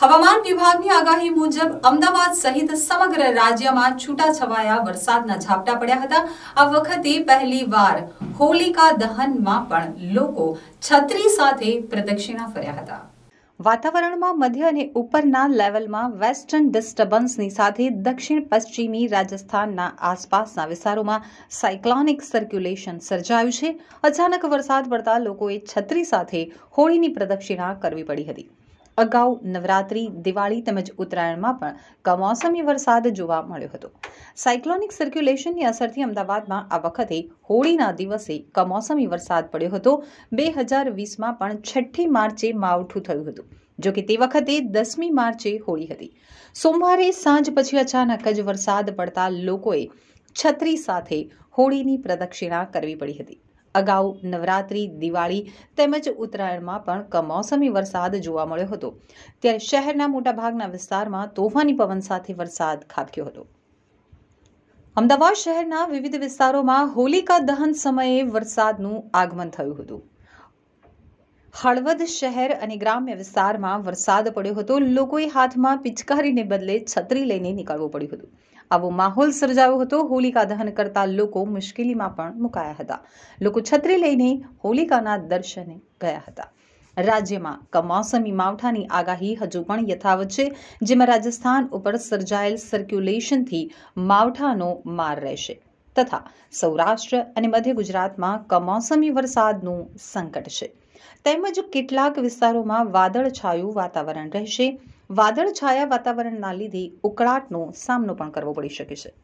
હવામાન વિભાગની આગાહી મુજબ અમદાવાદ સહિત સમગ્ર રાજ્યમાં છૂટાછવાયા વરસાદના ઝાપટા પડ્યા હતા આ વખતે પહેલીવાર હોલિકા દહનમાં પણ લોકો છત્રી સાથે પ્રદક્ષિણા ફર્યા હતા વાતાવરણમાં મધ્ય અને ઉપરના લેવલમાં વેસ્ટર્ન ડિસ્ટર્બન્સની સાથે દક્ષિણ પશ્ચિમી રાજસ્થાનના આસપાસના વિસ્તારોમાં સાયક્લોનિક સર્ક્યુલેશન સર્જાયું છે અચાનક વરસાદ પડતા લોકોએ છત્રી સાથે હોળીની પ્રદક્ષિણા કરવી પડી હતી અગાઉ નવરાત્રી દિવાળી તેમજ ઉત્તરાયણમાં પણ કમોસમી વરસાદ જોવા મળ્યો હતો સાયક્લોનિક સર્ક્યુલેશનની અસરથી અમદાવાદમાં આ વખતે હોળીના દિવસે કમોસમી વરસાદ પડ્યો હતો બે હજાર વીસમાં પણ છઠ્ઠી માર્ચે માવઠું થયું હતું જો કે તે વખતે દસમી માર્ચે હોળી હતી સોમવારે સાંજ પછી અચાનક જ વરસાદ પડતા લોકોએ છત્રી સાથે હોળીની પ્રદક્ષિણા કરવી પડી હતી અગાઉ નવરાત્રી દિવાળી તેમજ ઉત્તરાયણમાં પણ કમોસમી વરસાદ જોવા મળ્યો હતો ત્યારે શહેરના મોટાભાગના વિસ્તારમાં તોફાની પવન સાથે વરસાદ ખાબક્યો હતો અમદાવાદ શહેરના વિવિધ વિસ્તારોમાં હોલિકા દહન સમયે વરસાદનું આગમન થયું હતું હળવદ શહેર અને ગ્રામ્ય વિસ્તારમાં વરસાદ પડ્યો હતો લોકોએ હાથમાં પિચકારીને બદલે છત્રી લઈને નીકળવું પડ્યું હતું આવો માહોલ સર્જાયો હતો હોલિકા દહન કરતા લોકો મુશ્કેલીમાં પણ મુકાયા હતા લોકો છત્રી લઈને હોલિકાના દર્શને ગયા હતા રાજ્યમાં કમોસમી માવઠાની આગાહી હજુ પણ યથાવત છે જેમાં રાજસ્થાન ઉપર સર્જાયેલ સર્ક્યુલેશનથી માવઠાનો માર રહેશે તથા સૌરાષ્ટ્ર અને મધ્ય ગુજરાતમાં કમોસમી વરસાદનું સંકટ છે તેમજ કેટલાક વિસ્તારોમાં વાદળછાયું વાતાવરણ રહેશે વાદળછાયા વાતાવરણના લીધે ઉકળાટનો સામનો પણ કરવો પડી શકે છે